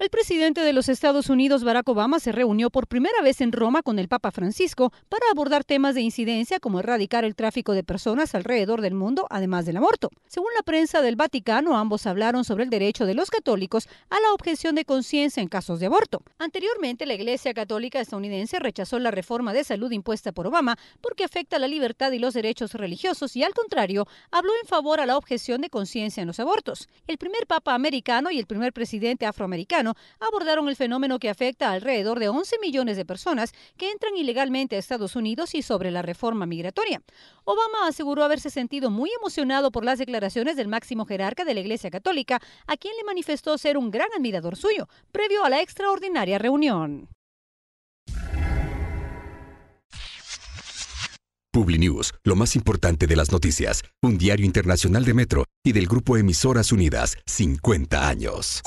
El presidente de los Estados Unidos, Barack Obama, se reunió por primera vez en Roma con el Papa Francisco para abordar temas de incidencia como erradicar el tráfico de personas alrededor del mundo, además del aborto. Según la prensa del Vaticano, ambos hablaron sobre el derecho de los católicos a la objeción de conciencia en casos de aborto. Anteriormente, la Iglesia Católica estadounidense rechazó la reforma de salud impuesta por Obama porque afecta la libertad y los derechos religiosos y, al contrario, habló en favor a la objeción de conciencia en los abortos. El primer Papa americano y el primer presidente afroamericano abordaron el fenómeno que afecta a alrededor de 11 millones de personas que entran ilegalmente a Estados Unidos y sobre la reforma migratoria. Obama aseguró haberse sentido muy emocionado por las declaraciones del máximo jerarca de la Iglesia Católica, a quien le manifestó ser un gran admirador suyo, previo a la extraordinaria reunión. PubliNews, lo más importante de las noticias, un diario internacional de Metro y del grupo Emisoras Unidas, 50 años.